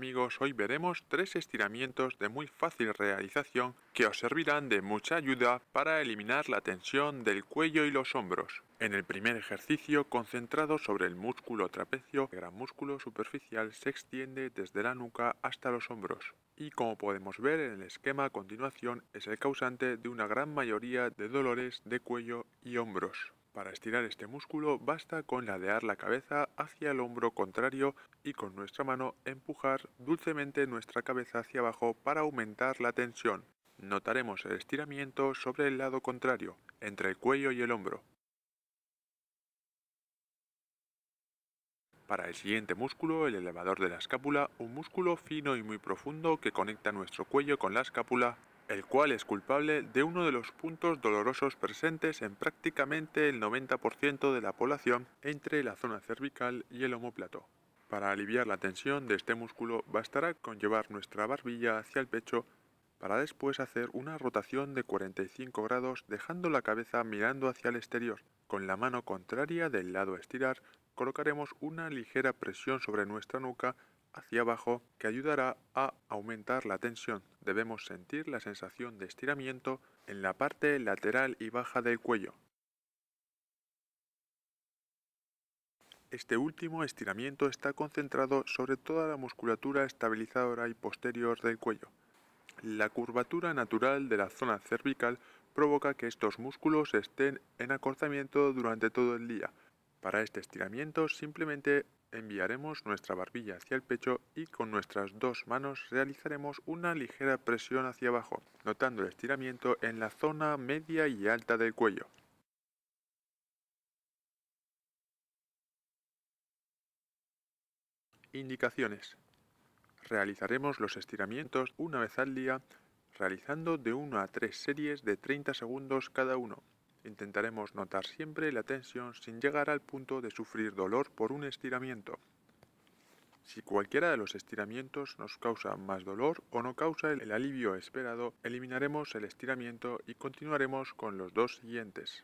amigos, hoy veremos tres estiramientos de muy fácil realización que os servirán de mucha ayuda para eliminar la tensión del cuello y los hombros. En el primer ejercicio, concentrado sobre el músculo trapecio, el gran músculo superficial se extiende desde la nuca hasta los hombros y como podemos ver en el esquema a continuación es el causante de una gran mayoría de dolores de cuello y hombros. Para estirar este músculo basta con ladear la cabeza hacia el hombro contrario y con nuestra mano empujar dulcemente nuestra cabeza hacia abajo para aumentar la tensión. Notaremos el estiramiento sobre el lado contrario, entre el cuello y el hombro. Para el siguiente músculo, el elevador de la escápula, un músculo fino y muy profundo que conecta nuestro cuello con la escápula, el cual es culpable de uno de los puntos dolorosos presentes en prácticamente el 90% de la población entre la zona cervical y el homóplato. Para aliviar la tensión de este músculo bastará con llevar nuestra barbilla hacia el pecho para después hacer una rotación de 45 grados dejando la cabeza mirando hacia el exterior. Con la mano contraria del lado a estirar colocaremos una ligera presión sobre nuestra nuca hacia abajo que ayudará a aumentar la tensión. Debemos sentir la sensación de estiramiento en la parte lateral y baja del cuello. Este último estiramiento está concentrado sobre toda la musculatura estabilizadora y posterior del cuello. La curvatura natural de la zona cervical provoca que estos músculos estén en acortamiento durante todo el día. Para este estiramiento simplemente Enviaremos nuestra barbilla hacia el pecho y con nuestras dos manos realizaremos una ligera presión hacia abajo, notando el estiramiento en la zona media y alta del cuello. Indicaciones. Realizaremos los estiramientos una vez al día, realizando de 1 a 3 series de 30 segundos cada uno, Intentaremos notar siempre la tensión sin llegar al punto de sufrir dolor por un estiramiento. Si cualquiera de los estiramientos nos causa más dolor o no causa el alivio esperado, eliminaremos el estiramiento y continuaremos con los dos siguientes.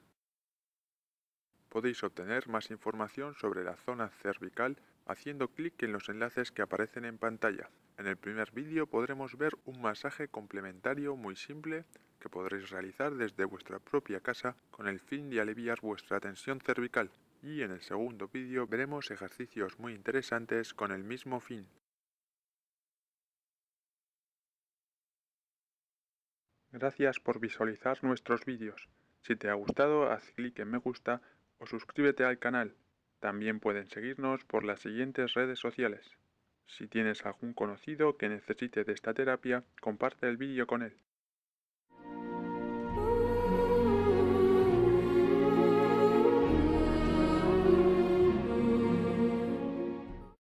Podéis obtener más información sobre la zona cervical haciendo clic en los enlaces que aparecen en pantalla. En el primer vídeo podremos ver un masaje complementario muy simple que podréis realizar desde vuestra propia casa con el fin de aliviar vuestra tensión cervical y en el segundo vídeo veremos ejercicios muy interesantes con el mismo fin. Gracias por visualizar nuestros vídeos. Si te ha gustado, haz clic en me gusta o suscríbete al canal. También pueden seguirnos por las siguientes redes sociales. Si tienes algún conocido que necesite de esta terapia, comparte el vídeo con él.